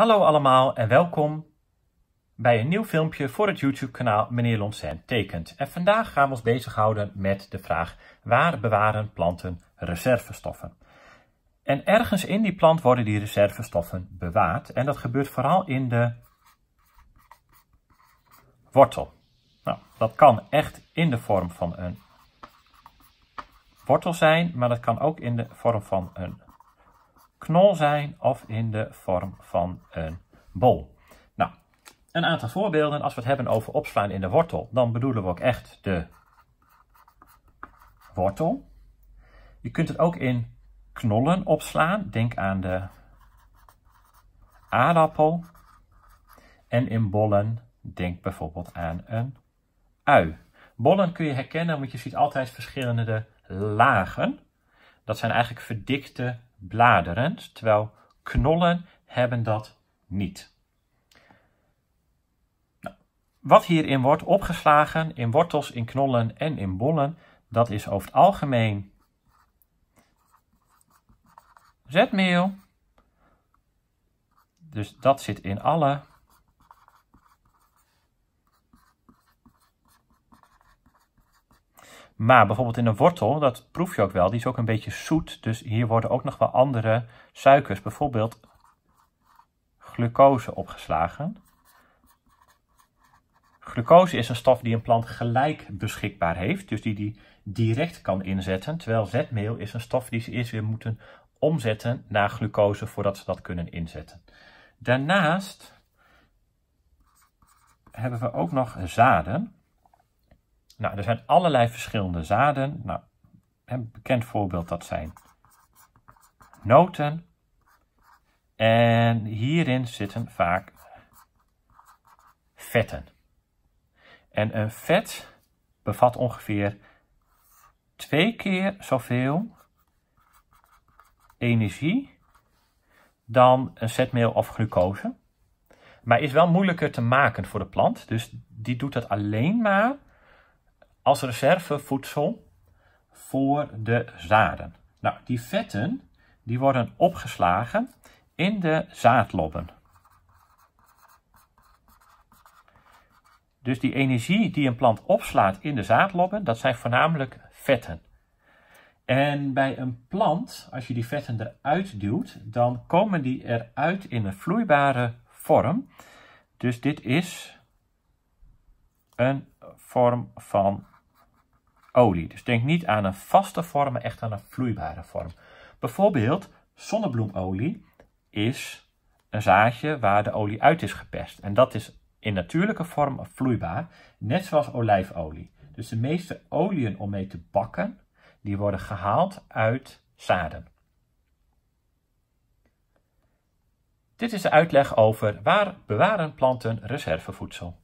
Hallo allemaal en welkom bij een nieuw filmpje voor het YouTube kanaal Meneer Lonsen Tekent. En vandaag gaan we ons bezighouden met de vraag waar bewaren planten reservestoffen? En ergens in die plant worden die reservestoffen bewaard en dat gebeurt vooral in de wortel. Nou, dat kan echt in de vorm van een wortel zijn, maar dat kan ook in de vorm van een knol zijn of in de vorm van een bol. Nou, een aantal voorbeelden. Als we het hebben over opslaan in de wortel, dan bedoelen we ook echt de wortel. Je kunt het ook in knollen opslaan. Denk aan de aardappel. En in bollen, denk bijvoorbeeld aan een ui. Bollen kun je herkennen, want je ziet altijd verschillende lagen dat zijn eigenlijk verdikte bladeren, terwijl knollen hebben dat niet. Nou, wat hierin wordt opgeslagen, in wortels, in knollen en in bollen, dat is over het algemeen zetmeel. Dus dat zit in alle Maar bijvoorbeeld in een wortel, dat proef je ook wel, die is ook een beetje zoet. Dus hier worden ook nog wel andere suikers, bijvoorbeeld glucose, opgeslagen. Glucose is een stof die een plant gelijk beschikbaar heeft, dus die die direct kan inzetten. Terwijl zetmeel is een stof die ze eerst weer moeten omzetten naar glucose voordat ze dat kunnen inzetten. Daarnaast hebben we ook nog zaden. Nou, er zijn allerlei verschillende zaden. Nou, een bekend voorbeeld dat zijn noten. En hierin zitten vaak vetten. En een vet bevat ongeveer twee keer zoveel energie dan een zetmeel of glucose. Maar is wel moeilijker te maken voor de plant. Dus die doet dat alleen maar als reservevoedsel voor de zaden. Nou, die vetten die worden opgeslagen in de zaadlobben. Dus die energie die een plant opslaat in de zaadlobben, dat zijn voornamelijk vetten. En bij een plant, als je die vetten eruit duwt, dan komen die eruit in een vloeibare vorm. Dus dit is een vorm van olie. Dus denk niet aan een vaste vorm, maar echt aan een vloeibare vorm. Bijvoorbeeld zonnebloemolie is een zaadje waar de olie uit is gepest. En dat is in natuurlijke vorm vloeibaar, net zoals olijfolie. Dus de meeste oliën om mee te bakken, die worden gehaald uit zaden. Dit is de uitleg over waar bewaren planten reservevoedsel.